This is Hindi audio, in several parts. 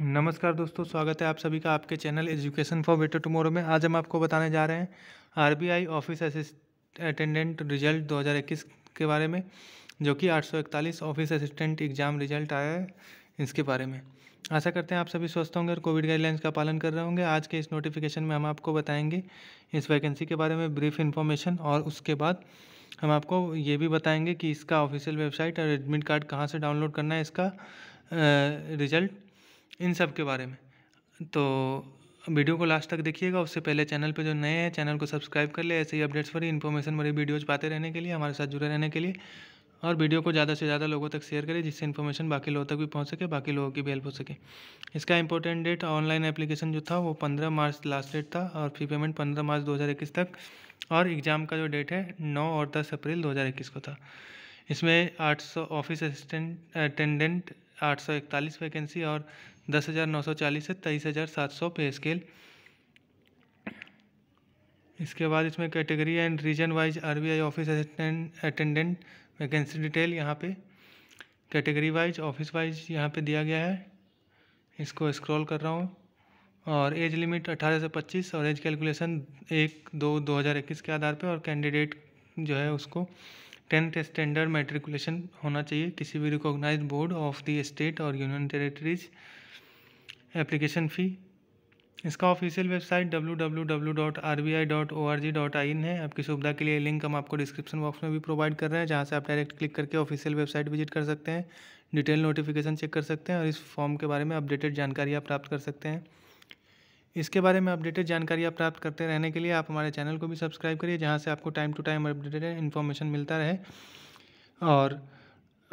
नमस्कार दोस्तों स्वागत है आप सभी का आपके channel education for better tomorrow में आज हम आपको बताने जा रहे हैं आरबीआई ऑफिस अटेंडेंट रिजल्ट 2021 के बारे में जो कि 841 ऑफिस असिस्टेंट एग्ज़ाम रिजल्ट आया है इसके बारे में आशा करते हैं आप सभी स्वस्थ होंगे और कोविड गाइडलाइंस का पालन कर रहे होंगे आज के इस नोटिफिकेशन में हम आपको बताएंगे इस वैकेंसी के बारे में ब्रीफ इन्फॉर्मेशन और उसके बाद हम आपको ये भी बताएंगे कि इसका ऑफिशियल वेबसाइट और एडमिट कार्ड कहाँ से डाउनलोड करना है इसका रिज़ल्ट इन सब के बारे में तो वीडियो को लास्ट तक देखिएगा उससे पहले चैनल पे जो नए हैं चैनल को सब्सक्राइब कर ले ऐसे ही अपडेट्स भरी इन्फॉर्मेशन भरी वीडियोज पाते रहने के लिए हमारे साथ जुड़े रहने के लिए और वीडियो को ज़्यादा से ज़्यादा लोगों तक शेयर करें जिससे इन्फॉर्मेशन बाकी लोगों तक भी पहुंच सके बाकी लोगों की भी हेल्प हो सके इसका इंपॉर्टेंट डेट ऑनलाइन एप्लीकेशन जो था वो पंद्रह मार्च लास्ट डेट था और फी पेमेंट पंद्रह मार्च 2021 तक और एग्ज़ाम का जो डेट है नौ और दस अप्रैल 2021 को था इसमें आठ सौ ऑफिस असिस्टेंट अटेंडेंट आठ सौ इकतालीस वैकेंसी और दस हज़ार नौ सौ चालीस से तेईस हज़ार सात सौ पे स्केल इसके बाद इसमें category and region wise RBI office attendant vacancy detail यहाँ पे कैटेगरी वाइज ऑफिस वाइज यहाँ पे दिया गया है इसको स्क्रॉल कर रहा हूँ और एज लिमिट 18 से 25 और एज कैलकुलेशन एक दो 2021 के आधार पे और कैंडिडेट जो है उसको टेंथ स्टैंडर्ड मेट्रिकुलेशन होना चाहिए किसी भी recognise board of the state और यूनियन टेरेटरीज एप्लीकेशन फ़ी इसका ऑफिशियल वेबसाइट इन है आपकी सुविधा के लिए लिंक हम आपको डिस्क्रिप्शन बॉक्स में भी प्रोवाइड कर रहे हैं जहाँ से आप डायरेक्ट क्लिक करके ऑफिशियल वेबसाइट विजिट कर सकते हैं डिटेल नोटिफिकेशन चेक कर सकते हैं और इस फॉर्म के बारे में अपडेटेड जानकारी आप प्राप्त कर सकते हैं इसके बारे में अपडेटेड जानकारियाँ प्राप्त करते रहने के लिए आप हमारे चैनल को भी सब्सक्राइब करिए जहाँ से आपको time to time updated information मिलता रहे और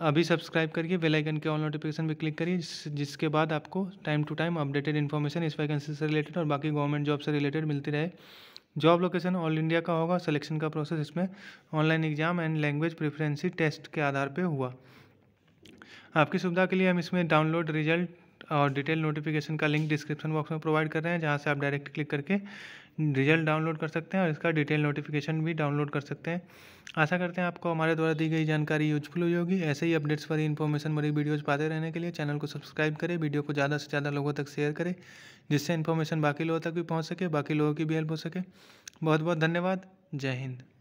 अभी सब्सक्राइब करिए बेल आइकन के ऑल नोटिफिकेशन भी क्लिक करिए जिसके बाद आपको time to time updated information इस वैकेंसी से रिलेटेड और बाकी गवर्नमेंट जॉब से रिलेटेड मिलती रहे जॉब लोकेशन ऑल इंडिया का होगा सिलेक्शन का प्रोसेस इसमें online exam and language proficiency test के आधार पर हुआ आपकी सुविधा के लिए हम इसमें डाउनलोड रिजल्ट और डिटेल नोटिफिकेशन का लिंक डिस्क्रिप्शन बॉक्स में प्रोवाइड कर रहे हैं जहाँ से आप डायरेक्ट क्लिक करके रिजल्ट डाउनलोड कर सकते हैं और इसका डिटेल नोटिफिकेशन भी डाउनलोड कर सकते हैं आशा करते हैं आपको हमारे द्वारा दी गई जानकारी यूजफुल हुई होगी ऐसे ही अपडेट्स पर इन्फॉर्मेशन भरी वीडियोज़ पाते रहने के लिए चैनल को सब्सक्राइब करें वीडियो को ज़्यादा से ज़्यादा लोगों तक शेयर करें जिससे इन्फॉर्मेशन बाकी लोगों तक भी पहुँच सके बाकी लोगों की भी हेल्प हो सके बहुत बहुत धन्यवाद जय हिंद